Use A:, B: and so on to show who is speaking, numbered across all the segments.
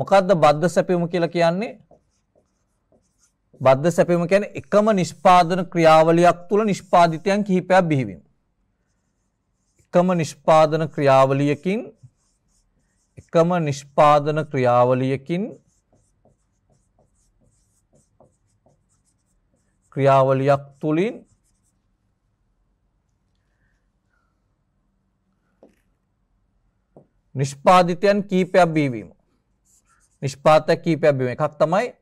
A: මොකද්ද බද්ධ සැපයුම කියලා කියන්නේ? බද්ධ සැපයුම කියන්නේ එකම නිෂ්පාදන ක්‍රියාවලියක් තුල නිෂ්පාදිතයන් කිහිපයක් බිහිවීම. එකම නිෂ්පාදන ක්‍රියාවලියකින් එකම නිෂ්පාදන ක්‍රියාවලියකින් ක්‍රියාවලියක් තුලින් නිෂ්පාදිතයන් කීපයක් බිහිවීම නිෂ්පාතයක් කීපයක් බිම එකක් තමයි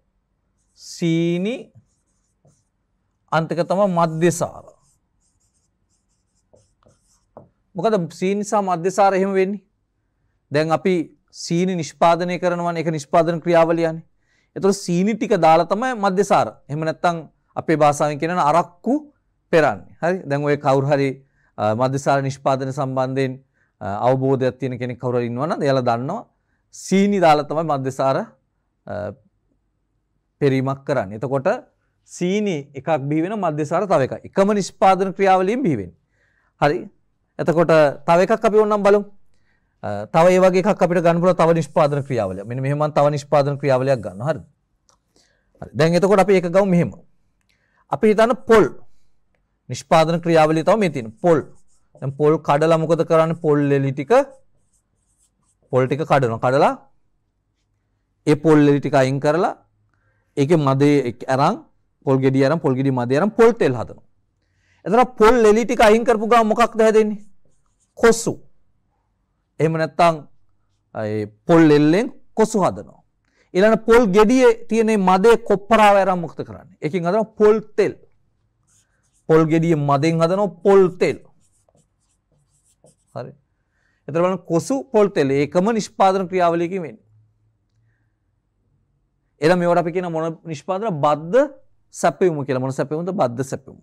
A: සීනි අන්තික තමයි මධ්‍යසාර. මොකද සීනි සහ මධ්‍යසාර එහෙම වෙන්නේ? දැන් අපි සීනි නිෂ්පාදනය කරනවනේ ඒක නිෂ්පාදන ක්‍රියාවලියනේ. ඒතකොට සීනි ටික දාලා තමයි මධ්‍යසාර. එහෙම නැත්නම් අපේ භාෂාවෙන් කියනවනම් අරක්කු පෙරන්නේ. හරි? දැන් ඔය කවුරු හරි මධ්‍යසාර නිෂ්පාදන සම්බන්ධයෙන් අවබෝධයක් තියෙන කෙනෙක් කවුරු හරි ඉන්නවනම් එයාලා දන්නවා සීනි දාලා තමයි මධ්‍යසාර පෙරීමක් කරන්න. එතකොට සීනි එකක් බිහිවෙන මධ්‍යසාර තව එකක්. එකම නිෂ්පාදන ක්‍රියාවලියෙන් බිහිවෙන්නේ. හරි. එතකොට තව එකක් අපි ඕනනම් බලමු. තව ඒ වගේ එකක් අපිට ගන්න පුළුවන් තව නිෂ්පාදන ක්‍රියාවලිය. මෙන්න මෙහෙම මම තව නිෂ්පාදන ක්‍රියාවලියක් ගන්නවා. හරිද? හරි. දැන් එතකොට අපි ඒක ගමු මෙහෙම. අපි හිතන්න පොල් නිෂ්පාදන ක්‍රියාවලිය තමයි මේ තියෙන්නේ. පොල්. දැන් පොල් කඩලා මොකද කරන්නේ? පොල් එලි ටික පොල්ටික කඩන කඩලා ඒ පොල්ලටික අයින් කරලා ඒක මදේ ඇරම් පොල් ගෙඩි අරම් පොල් ගෙඩි මදේ අරම් පොල් තෙල් හදනවා. එතන පොල් ලෙලි ටික අයින් කරපු ගමන් මොකක්ද හැදෙන්නේ? කොසු. එහෙම නැත්නම් ඒ පොල් ලෙල්ලෙන් කොසු හදනවා. ඊළඟ පොල් ගෙඩියේ තියෙන මදේ කොප්පරාව අරම් මොකද කරන්නේ? ඒකෙන් හදනවා පොල් තෙල්. පොල් ගෙඩිය මදෙන් හදනවා පොල් තෙල්. හරි. එතර බලන කොසු පොල් තෙල ඒකම නිෂ්පාදන ක්‍රියාවලියකින් වෙන්නේ. එලා මේවට අපි කියන මොන නිෂ්පාදන බද්ධ සැපයුම කියලා මොන සැපයුමද බද්ධ සැපයුම.